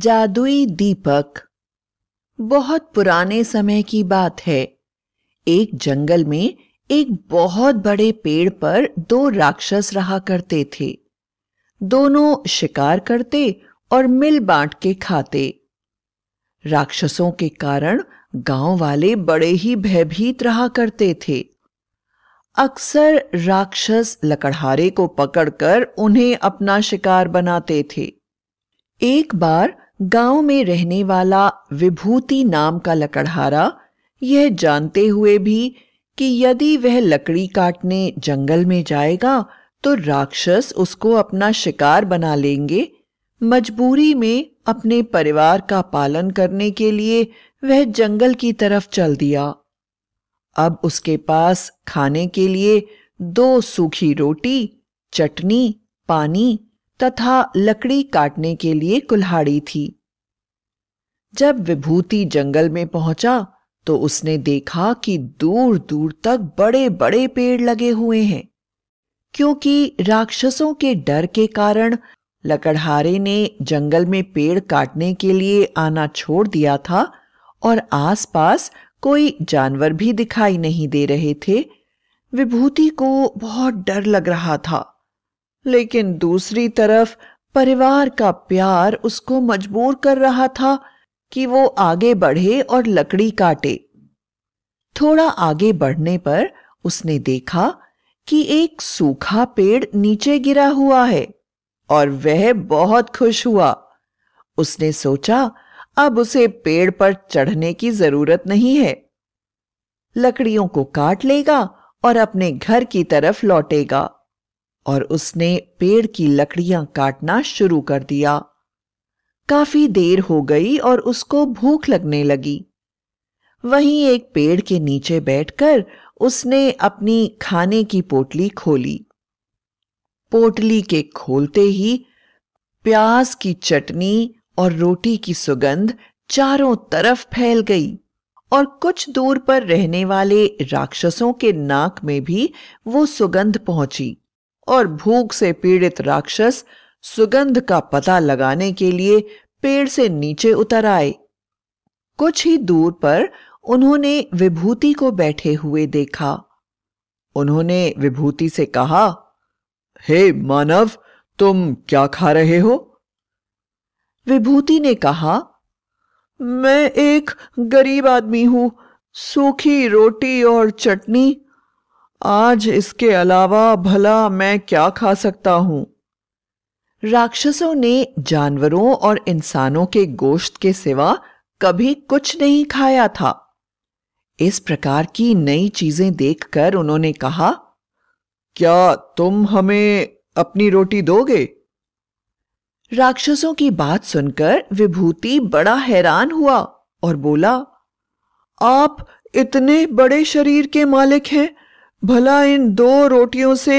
जादुई दीपक बहुत पुराने समय की बात है एक जंगल में एक बहुत बड़े पेड़ पर दो राक्षस रहा करते थे दोनों शिकार करते और मिल बांट के खाते राक्षसों के कारण गांव वाले बड़े ही भयभीत रहा करते थे अक्सर राक्षस लकड़हारे को पकड़कर उन्हें अपना शिकार बनाते थे एक बार गांव में रहने वाला विभूति नाम का लकड़हारा यह जानते हुए भी कि यदि वह लकड़ी काटने जंगल में जाएगा तो राक्षस उसको अपना शिकार बना लेंगे मजबूरी में अपने परिवार का पालन करने के लिए वह जंगल की तरफ चल दिया अब उसके पास खाने के लिए दो सूखी रोटी चटनी पानी तथा लकड़ी काटने के लिए कुल्हाड़ी थी जब विभूति जंगल में पहुंचा तो उसने देखा कि दूर दूर तक बड़े बड़े पेड़ लगे हुए हैं क्योंकि राक्षसों के डर के कारण लकड़हारे ने जंगल में पेड़ काटने के लिए आना छोड़ दिया था और आसपास कोई जानवर भी दिखाई नहीं दे रहे थे विभूति को बहुत डर लग रहा था लेकिन दूसरी तरफ परिवार का प्यार उसको मजबूर कर रहा था कि वो आगे बढ़े और लकड़ी काटे थोड़ा आगे बढ़ने पर उसने देखा कि एक सूखा पेड़ नीचे गिरा हुआ है और वह बहुत खुश हुआ उसने सोचा अब उसे पेड़ पर चढ़ने की जरूरत नहीं है लकड़ियों को काट लेगा और अपने घर की तरफ लौटेगा और उसने पेड़ की लकड़ियां काटना शुरू कर दिया काफी देर हो गई और उसको भूख लगने लगी वहीं एक पेड़ के नीचे बैठकर उसने अपनी खाने की पोटली खोली पोटली के खोलते ही प्याज की चटनी और रोटी की सुगंध चारों तरफ फैल गई और कुछ दूर पर रहने वाले राक्षसों के नाक में भी वो सुगंध पहुंची और भूख से पीड़ित राक्षस सुगंध का पता लगाने के लिए पेड़ से नीचे उतर आए कुछ ही दूर पर उन्होंने विभूति को बैठे हुए देखा उन्होंने विभूति से कहा हे hey, मानव तुम क्या खा रहे हो विभूति ने कहा मैं एक गरीब आदमी हूं सूखी रोटी और चटनी आज इसके अलावा भला मैं क्या खा सकता हूं राक्षसों ने जानवरों और इंसानों के गोश्त के सिवा कभी कुछ नहीं खाया था इस प्रकार की नई चीजें देखकर उन्होंने कहा क्या तुम हमें अपनी रोटी दोगे राक्षसों की बात सुनकर विभूति बड़ा हैरान हुआ और बोला आप इतने बड़े शरीर के मालिक हैं भला इन दो रोटियों से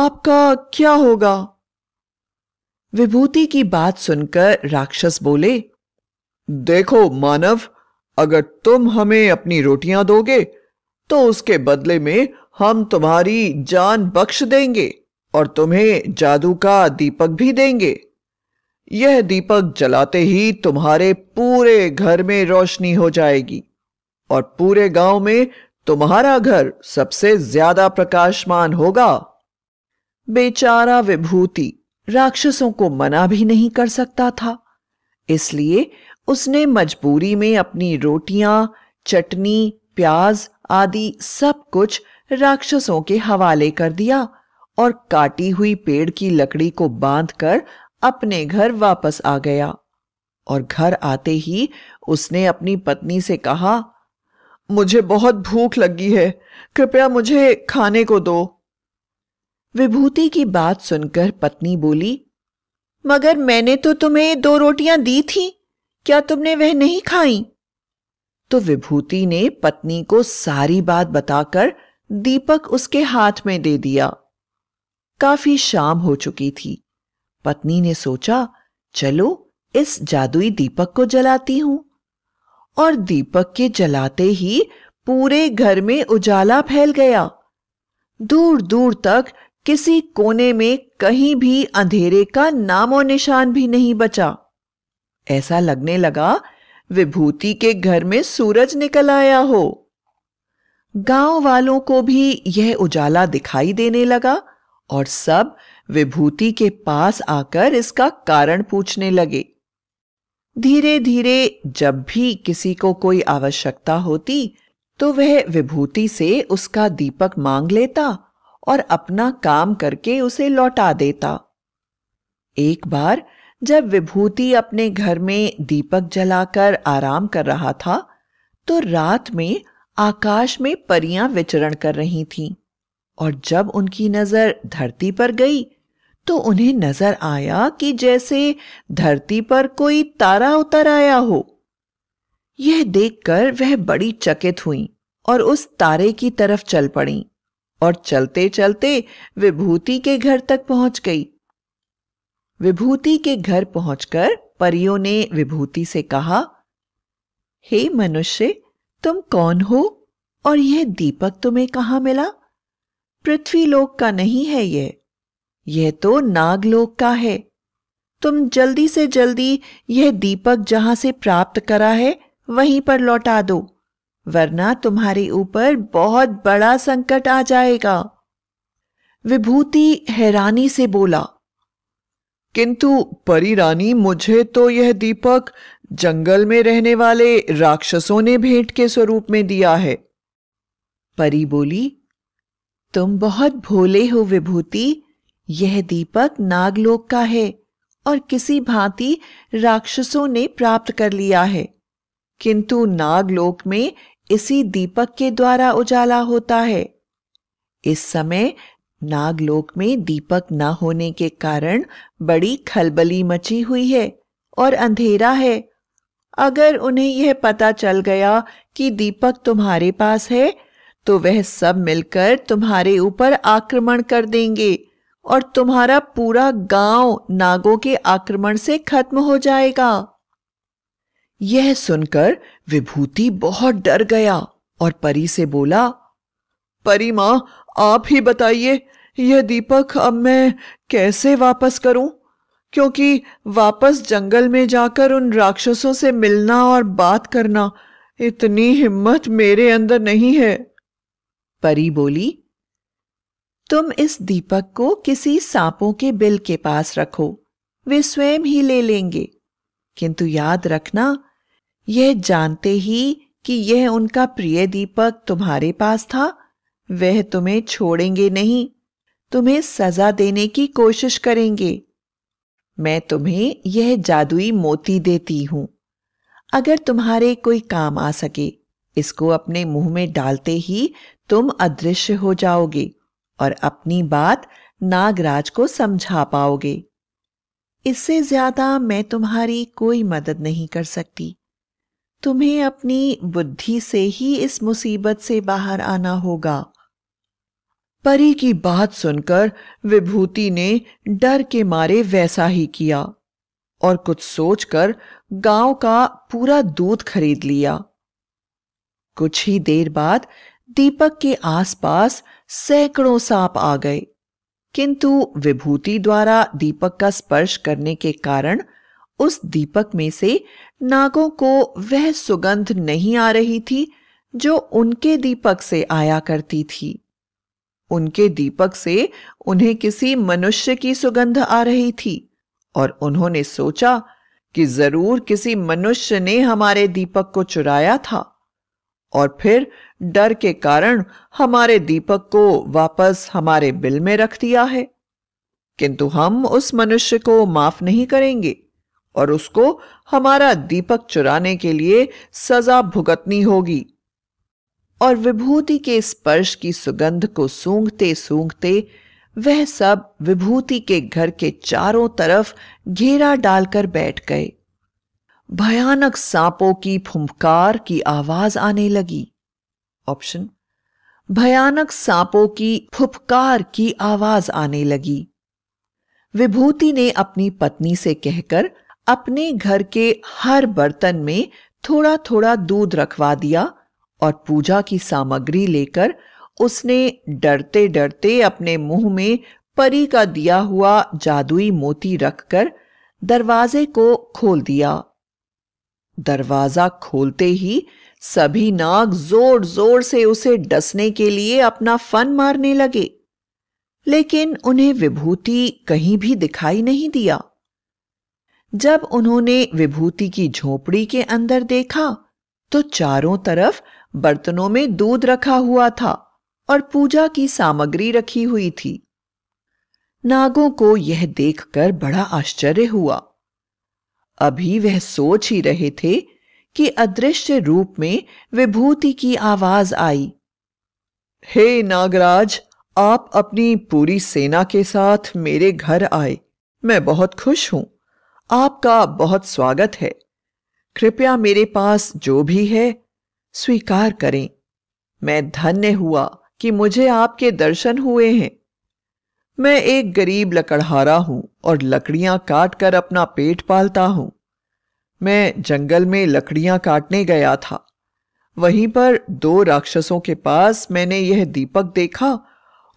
आपका क्या होगा विभूति की बात सुनकर राक्षस बोले देखो मानव अगर तुम हमें अपनी रोटियां दोगे तो उसके बदले में हम तुम्हारी जान बख्श देंगे और तुम्हें जादू का दीपक भी देंगे यह दीपक जलाते ही तुम्हारे पूरे घर में रोशनी हो जाएगी और पूरे गांव में तुम्हारा घर सबसे ज्यादा प्रकाशमान होगा बेचारा विभूति राक्षसों को मना भी नहीं कर सकता था इसलिए उसने मजबूरी में अपनी रोटियां चटनी प्याज आदि सब कुछ राक्षसों के हवाले कर दिया और काटी हुई पेड़ की लकड़ी को बांधकर अपने घर वापस आ गया और घर आते ही उसने अपनी पत्नी से कहा मुझे बहुत भूख लगी है कृपया मुझे खाने को दो विभूति की बात सुनकर पत्नी बोली मगर मैंने तो तुम्हें दो रोटियां दी थी क्या तुमने वह नहीं खाई तो विभूति ने पत्नी को सारी बात बताकर दीपक उसके हाथ में दे दिया काफी शाम हो चुकी थी पत्नी ने सोचा चलो इस जादुई दीपक को जलाती हूं और दीपक के जलाते ही पूरे घर में उजाला फैल गया दूर दूर तक किसी कोने में कहीं भी अंधेरे का नामो निशान भी नहीं बचा ऐसा लगने लगा विभूति के घर में सूरज निकल आया हो गांव वालों को भी यह उजाला दिखाई देने लगा और सब विभूति के पास आकर इसका कारण पूछने लगे धीरे धीरे जब भी किसी को कोई आवश्यकता होती तो वह विभूति से उसका दीपक मांग लेता और अपना काम करके उसे लौटा देता एक बार जब विभूति अपने घर में दीपक जलाकर आराम कर रहा था तो रात में आकाश में परियां विचरण कर रही थीं और जब उनकी नजर धरती पर गई तो उन्हें नजर आया कि जैसे धरती पर कोई तारा उतर आया हो यह देखकर वह बड़ी चकित हुई और उस तारे की तरफ चल पड़ी और चलते चलते विभूति के घर तक पहुंच गई विभूति के घर पहुंचकर परियों ने विभूति से कहा हे hey मनुष्य तुम कौन हो और यह दीपक तुम्हें कहा मिला पृथ्वी लोक का नहीं है यह यह तो नागलोक का है तुम जल्दी से जल्दी यह दीपक जहां से प्राप्त करा है वहीं पर लौटा दो वरना तुम्हारे ऊपर बहुत बड़ा संकट आ जाएगा विभूति हैरानी से बोला किंतु परी रानी मुझे तो यह दीपक जंगल में रहने वाले राक्षसों ने भेंट के स्वरूप में दिया है परी बोली तुम बहुत भोले हो विभूति यह दीपक नागलोक का है और किसी भांति राक्षसों ने प्राप्त कर लिया है किंतु नागलोक में इसी दीपक के द्वारा उजाला होता है इस समय नागलोक में दीपक न होने के कारण बड़ी खलबली मची हुई है और अंधेरा है अगर उन्हें यह पता चल गया कि दीपक तुम्हारे पास है तो वह सब मिलकर तुम्हारे ऊपर आक्रमण कर देंगे और तुम्हारा पूरा गांव नागों के आक्रमण से खत्म हो जाएगा यह सुनकर विभूति बहुत डर गया और परी से बोला परी मां आप ही बताइए यह दीपक अब मैं कैसे वापस करूं क्योंकि वापस जंगल में जाकर उन राक्षसों से मिलना और बात करना इतनी हिम्मत मेरे अंदर नहीं है परी बोली तुम इस दीपक को किसी सांपों के बिल के पास रखो वे स्वयं ही ले लेंगे किंतु याद रखना यह जानते ही कि यह उनका प्रिय दीपक तुम्हारे पास था वह तुम्हें छोड़ेंगे नहीं तुम्हें सजा देने की कोशिश करेंगे मैं तुम्हें यह जादुई मोती देती हूं अगर तुम्हारे कोई काम आ सके इसको अपने मुंह में डालते ही तुम अदृश्य हो जाओगे और अपनी बात नागराज को समझा पाओगे इससे ज्यादा मैं तुम्हारी कोई मदद नहीं कर सकती तुम्हें अपनी बुद्धि से ही इस मुसीबत से बाहर आना होगा परी की बात सुनकर विभूति ने डर के मारे वैसा ही किया और कुछ सोचकर गांव का पूरा दूध खरीद लिया कुछ ही देर बाद दीपक के आसपास सैकड़ों सांप आ गए किंतु विभूति द्वारा दीपक का स्पर्श करने के कारण उस दीपक में से नागों को वह सुगंध नहीं आ रही थी जो उनके दीपक से आया करती थी उनके दीपक से उन्हें किसी मनुष्य की सुगंध आ रही थी और उन्होंने सोचा कि जरूर किसी मनुष्य ने हमारे दीपक को चुराया था और फिर डर के कारण हमारे दीपक को वापस हमारे बिल में रख दिया है किंतु हम उस मनुष्य को माफ नहीं करेंगे और उसको हमारा दीपक चुराने के लिए सजा भुगतनी होगी और विभूति के स्पर्श की सुगंध को सूंघते सूंघते वह सब विभूति के घर के चारों तरफ घेरा डालकर बैठ गए भयानक सांपों की फुंफकार की आवाज आने लगी ऑप्शन भयानक सांपों की फुफकार की आवाज आने लगी विभूति ने अपनी पत्नी से कहकर अपने घर के हर बर्तन में थोड़ा थोड़ा दूध रखवा दिया और पूजा की सामग्री लेकर उसने डरते डरते अपने मुंह में परी का दिया हुआ जादुई मोती रखकर दरवाजे को खोल दिया दरवाजा खोलते ही सभी नाग जोर जोर से उसे डसने के लिए अपना फन मारने लगे लेकिन उन्हें विभूति कहीं भी दिखाई नहीं दिया जब उन्होंने विभूति की झोपड़ी के अंदर देखा तो चारों तरफ बर्तनों में दूध रखा हुआ था और पूजा की सामग्री रखी हुई थी नागों को यह देखकर बड़ा आश्चर्य हुआ अभी वह सोच ही रहे थे कि अदृश्य रूप में विभूति की आवाज आई हे नागराज आप अपनी पूरी सेना के साथ मेरे घर आए मैं बहुत खुश हूं आपका बहुत स्वागत है कृपया मेरे पास जो भी है स्वीकार करें मैं धन्य हुआ कि मुझे आपके दर्शन हुए हैं मैं एक गरीब लकड़हारा हूं और लकड़ियां काटकर अपना पेट पालता हूं मैं जंगल में लकड़ियां काटने गया था वहीं पर दो राक्षसों के पास मैंने यह दीपक देखा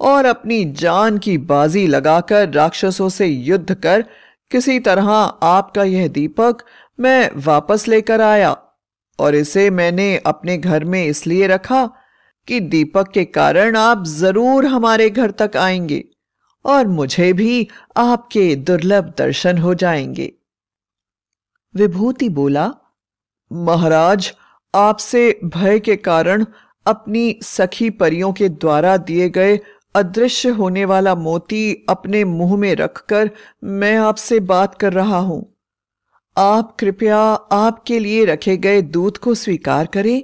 और अपनी जान की बाजी लगाकर राक्षसों से युद्ध कर किसी तरह आपका यह दीपक मैं वापस लेकर आया और इसे मैंने अपने घर में इसलिए रखा कि दीपक के कारण आप जरूर हमारे घर तक आएंगे और मुझे भी आपके दुर्लभ दर्शन हो जाएंगे विभूति बोला महाराज आपसे भय के कारण अपनी सखी परियों के द्वारा दिए गए अदृश्य होने वाला मोती अपने मुंह में रखकर मैं आपसे बात कर रहा हूं आप कृपया आपके लिए रखे गए दूध को स्वीकार करें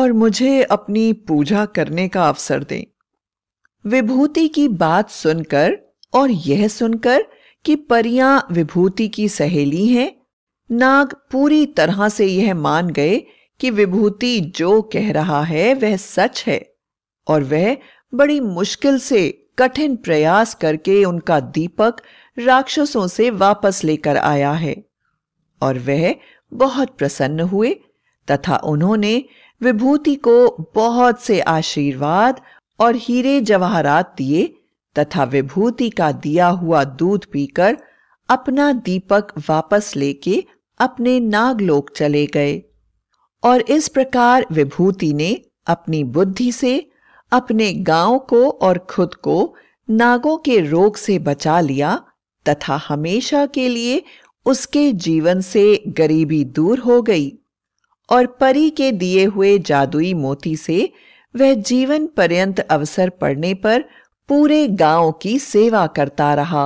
और मुझे अपनी पूजा करने का अवसर दें विभूति की बात सुनकर और यह सुनकर कि परियां विभूति की सहेली हैं नाग पूरी तरह से यह मान गए कि विभूति जो कह रहा है वह सच है और वह बड़ी मुश्किल से कठिन प्रयास करके उनका दीपक राक्षसों से वापस लेकर आया है और वह बहुत प्रसन्न हुए तथा उन्होंने विभूति को बहुत से आशीर्वाद और हीरे जवाहरात दिए तथा विभूति का दिया हुआ दूध पीकर अपना दीपक वापस लेके अपने नागलोक चले गए और इस प्रकार विभूति ने अपनी बुद्धि से अपने गांव को और खुद को नागों के रोग से बचा लिया तथा हमेशा के लिए उसके जीवन से गरीबी दूर हो गई और परी के दिए हुए जादुई मोती से वह जीवन पर्यंत अवसर पड़ने पर पूरे गांव की सेवा करता रहा